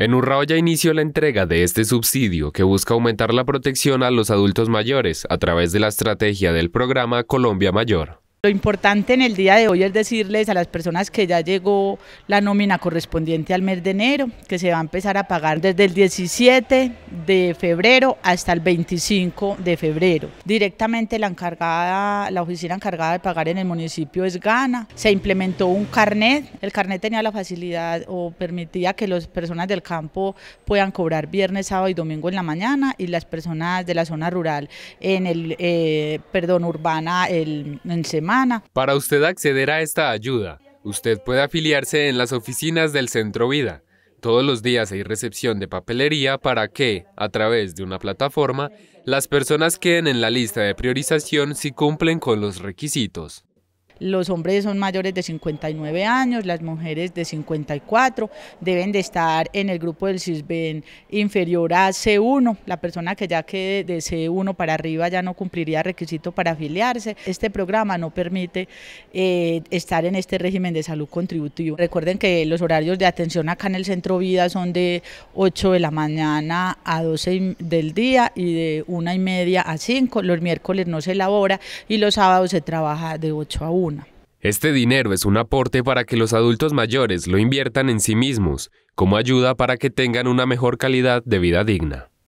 En Urrao ya inició la entrega de este subsidio que busca aumentar la protección a los adultos mayores a través de la estrategia del programa Colombia Mayor. Lo importante en el día de hoy es decirles a las personas que ya llegó la nómina correspondiente al mes de enero, que se va a empezar a pagar desde el 17 de febrero hasta el 25 de febrero. Directamente la encargada, la oficina encargada de pagar en el municipio es Gana. Se implementó un carnet, el carnet tenía la facilidad o permitía que las personas del campo puedan cobrar viernes, sábado y domingo en la mañana y las personas de la zona rural en el, eh, perdón, urbana el, en semana para usted acceder a esta ayuda, usted puede afiliarse en las oficinas del Centro Vida. Todos los días hay recepción de papelería para que, a través de una plataforma, las personas queden en la lista de priorización si cumplen con los requisitos los hombres son mayores de 59 años, las mujeres de 54, deben de estar en el grupo del CISBEN inferior a C1, la persona que ya quede de C1 para arriba ya no cumpliría requisito para afiliarse. Este programa no permite eh, estar en este régimen de salud contributivo. Recuerden que los horarios de atención acá en el Centro Vida son de 8 de la mañana a 12 del día y de 1 y media a 5, los miércoles no se elabora y los sábados se trabaja de 8 a 1. Este dinero es un aporte para que los adultos mayores lo inviertan en sí mismos, como ayuda para que tengan una mejor calidad de vida digna.